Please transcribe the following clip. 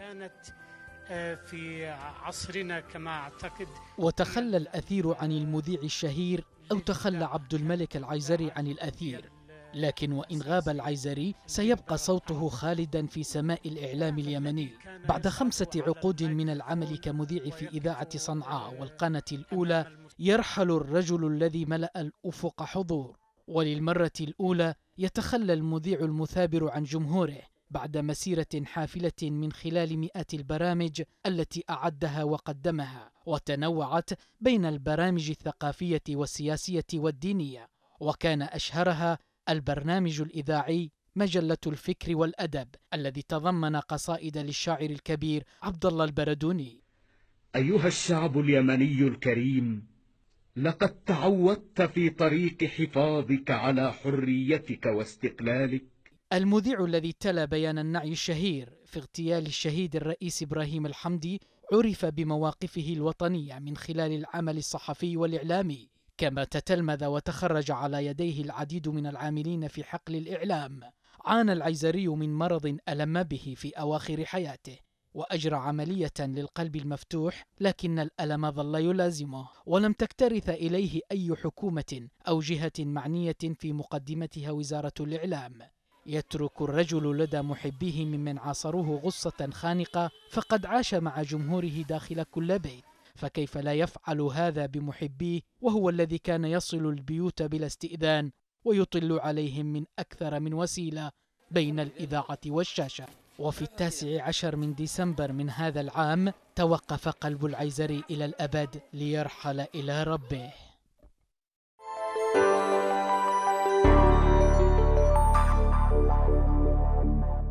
كانت آه، في عصرنا كما أعتقد وتخلى الأثير عن المذيع الشهير أو تخلى عبد الملك العيزري عن الأثير لكن وإن غاب العيزري سيبقى صوته خالدا في سماء الإعلام اليمني بعد خمسة عقود من العمل كمذيع في إذاعة صنعاء والقناة الأولى يرحل الرجل الذي ملأ الأفق حضور وللمرة الأولى يتخلى المذيع المثابر عن جمهوره بعد مسيرة حافلة من خلال مئات البرامج التي أعدها وقدمها وتنوعت بين البرامج الثقافية والسياسية والدينية وكان أشهرها البرنامج الإذاعي مجلة الفكر والأدب الذي تضمن قصائد للشاعر الكبير عبد الله البردوني أيها الشعب اليمني الكريم لقد تعودت في طريق حفاظك على حريتك واستقلالك المذيع الذي تلا بيان النعي الشهير في اغتيال الشهيد الرئيس إبراهيم الحمدي عرف بمواقفه الوطنية من خلال العمل الصحفي والإعلامي كما تتلمذ وتخرج على يديه العديد من العاملين في حقل الإعلام عانى العيزري من مرض ألم به في أواخر حياته وأجرى عملية للقلب المفتوح لكن الألم ظل يلازمه ولم تكترث إليه أي حكومة أو جهة معنية في مقدمتها وزارة الإعلام يترك الرجل لدى محبيه ممن عاصروه غصة خانقة فقد عاش مع جمهوره داخل كل بيت فكيف لا يفعل هذا بمحبيه وهو الذي كان يصل البيوت بلا استئذان ويطل عليهم من أكثر من وسيلة بين الإذاعة والشاشة وفي التاسع عشر من ديسمبر من هذا العام توقف قلب العيزري إلى الأبد ليرحل إلى ربه